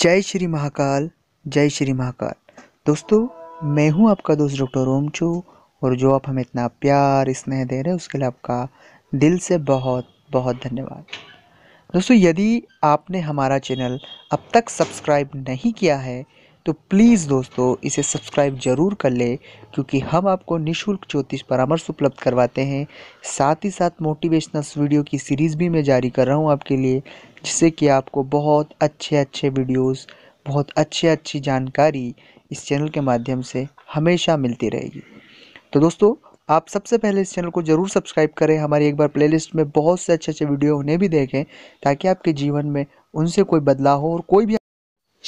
जय श्री महाकाल जय श्री महाकाल दोस्तों मैं हूं आपका दोस्त डॉक्टर रोमचू और जो आप हमें इतना प्यार स्नेह दे रहे हैं उसके लिए आपका दिल से बहुत बहुत धन्यवाद दोस्तों यदि आपने हमारा चैनल अब तक सब्सक्राइब नहीं किया है तो प्लीज़ दोस्तों इसे सब्सक्राइब ज़रूर कर ले क्योंकि हम आपको निशुल्क ज्योतिष परामर्श उपलब्ध करवाते हैं साथ ही साथ मोटिवेशनल वीडियो की सीरीज़ भी मैं जारी कर रहा हूँ आपके लिए जिससे कि आपको बहुत अच्छे अच्छे वीडियोज़ बहुत अच्छी अच्छी जानकारी इस चैनल के माध्यम से हमेशा मिलती रहेगी तो दोस्तों आप सबसे पहले इस चैनल को ज़रूर सब्सक्राइब करें हमारी एक बार प्लेलिस्ट में बहुत से अच्छे अच्छे वीडियो उन्हें भी देखें ताकि आपके जीवन में उनसे कोई बदलाव हो और कोई भी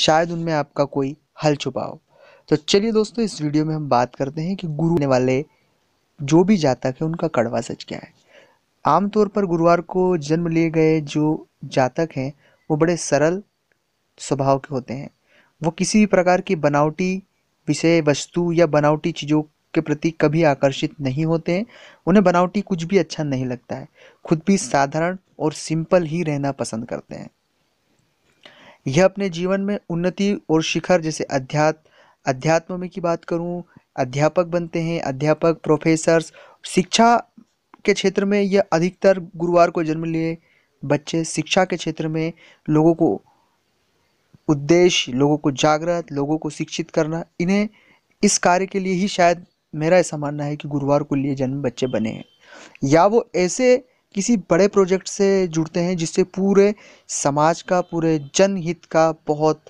शायद उनमें आपका कोई हल छुपाओ तो चलिए दोस्तों इस वीडियो में हम बात करते हैं कि गुरु ने वाले जो भी जातक है उनका कड़वा सच क्या है आमतौर पर गुरुवार को जन्म लिए गए जो जातक हैं वो बड़े सरल स्वभाव के होते हैं वो किसी भी प्रकार की बनावटी विषय वस्तु या बनावटी चीज़ों के प्रति कभी आकर्षित नहीं होते हैं उन्हें बनावटी कुछ भी अच्छा नहीं लगता है खुद भी साधारण और सिंपल ही रहना पसंद करते हैं यह अपने जीवन में उन्नति और शिखर जैसे अध्यात्म अध्यात्म में की बात करूँ अध्यापक बनते हैं अध्यापक प्रोफेसर्स शिक्षा के क्षेत्र में यह अधिकतर गुरुवार को जन्म लिए बच्चे शिक्षा के क्षेत्र में लोगों को उद्देश्य लोगों को जागृत लोगों को शिक्षित करना इन्हें इस कार्य के लिए ही शायद मेरा ऐसा मानना है कि गुरुवार को लिए जन्म बच्चे बने हैं या वो ऐसे किसी बड़े प्रोजेक्ट से जुड़ते हैं जिससे पूरे समाज का पूरे जनहित का बहुत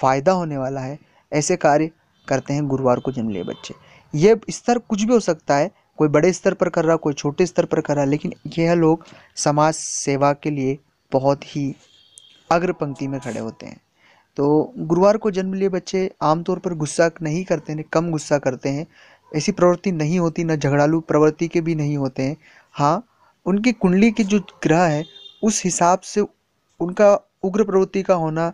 फ़ायदा होने वाला है ऐसे कार्य करते हैं गुरुवार को जन्म लिए बच्चे ये स्तर कुछ भी हो सकता है कोई बड़े स्तर पर कर रहा कोई छोटे स्तर पर कर रहा लेकिन यह लोग समाज सेवा के लिए बहुत ही अग्र पंक्ति में खड़े होते हैं तो गुरुवार को जन्म लिए बच्चे आमतौर पर गुस्सा नहीं करते हैं कम गुस्सा करते हैं ऐसी प्रवृत्ति नहीं होती ना झगड़ालू प्रवृत्ति के भी नहीं होते हैं हाँ उनकी कुंडली की जो ग्रह है उस हिसाब से उनका उग्र प्रवृत्ति का होना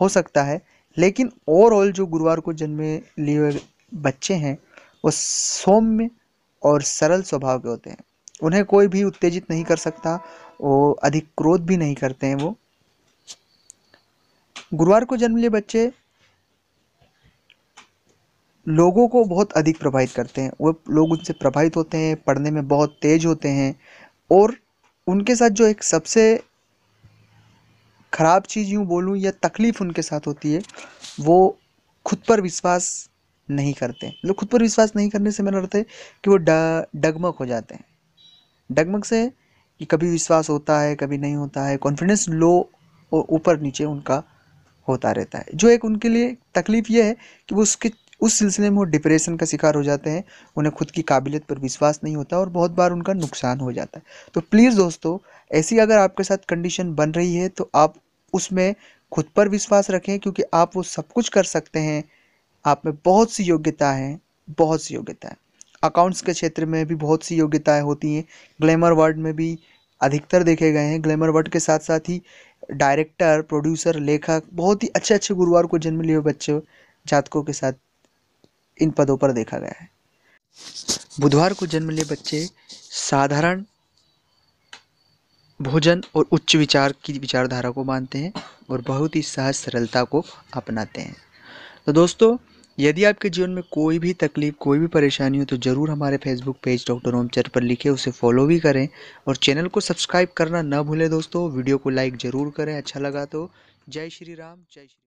हो सकता है लेकिन ओवरऑल जो गुरुवार को जन्मे लिए हुए बच्चे हैं वो सौम्य और सरल स्वभाव के होते हैं उन्हें कोई भी उत्तेजित नहीं कर सकता वो अधिक क्रोध भी नहीं करते हैं वो गुरुवार को जन्म लिए बच्चे लोगों को बहुत अधिक प्रभावित करते हैं वो लोग उनसे प्रभावित होते हैं पढ़ने में बहुत तेज होते हैं और उनके साथ जो एक सबसे ख़राब चीज़ यूँ बोलूँ या तकलीफ़ उनके साथ होती है वो खुद पर विश्वास नहीं करते लोग मतलब खुद पर विश्वास नहीं करने से मेरा अर्थ है कि वो डगमग हो जाते हैं डगमग से कि कभी विश्वास होता है कभी नहीं होता है कॉन्फिडेंस लो और ऊपर नीचे उनका होता रहता है जो एक उनके लिए तकलीफ़ ये है कि वो उसके उस सिलसिले में वो डिप्रेशन का शिकार हो जाते हैं उन्हें खुद की काबिलियत पर विश्वास नहीं होता और बहुत बार उनका नुकसान हो जाता है तो प्लीज़ दोस्तों ऐसी अगर आपके साथ कंडीशन बन रही है तो आप उसमें खुद पर विश्वास रखें क्योंकि आप वो सब कुछ कर सकते हैं आप में बहुत सी योग्यता है बहुत सी योग्यता है अकाउंट्स के क्षेत्र में भी बहुत सी योग्यताएं होती हैं ग्लैमर वर्ड में भी अधिकतर देखे गए हैं ग्लैमर वर्ड के साथ साथ ही डायरेक्टर प्रोड्यूसर लेखक बहुत ही अच्छे अच्छे गुरुवार को जन्म लिए हुए बच्चे जातकों के साथ इन पदों पर देखा गया है बुधवार को जन्म लिए बच्चे साधारण भोजन और उच्च विचार की विचारधारा को मानते हैं और बहुत ही सहज सरलता को अपनाते हैं तो दोस्तों यदि आपके जीवन में कोई भी तकलीफ कोई भी परेशानी हो तो ज़रूर हमारे फेसबुक पेज डॉक्टर ओमचर पर लिखें उसे फॉलो भी करें और चैनल को सब्सक्राइब करना ना भूलें दोस्तों वीडियो को लाइक ज़रूर करें अच्छा लगा तो जय श्री राम जय श्री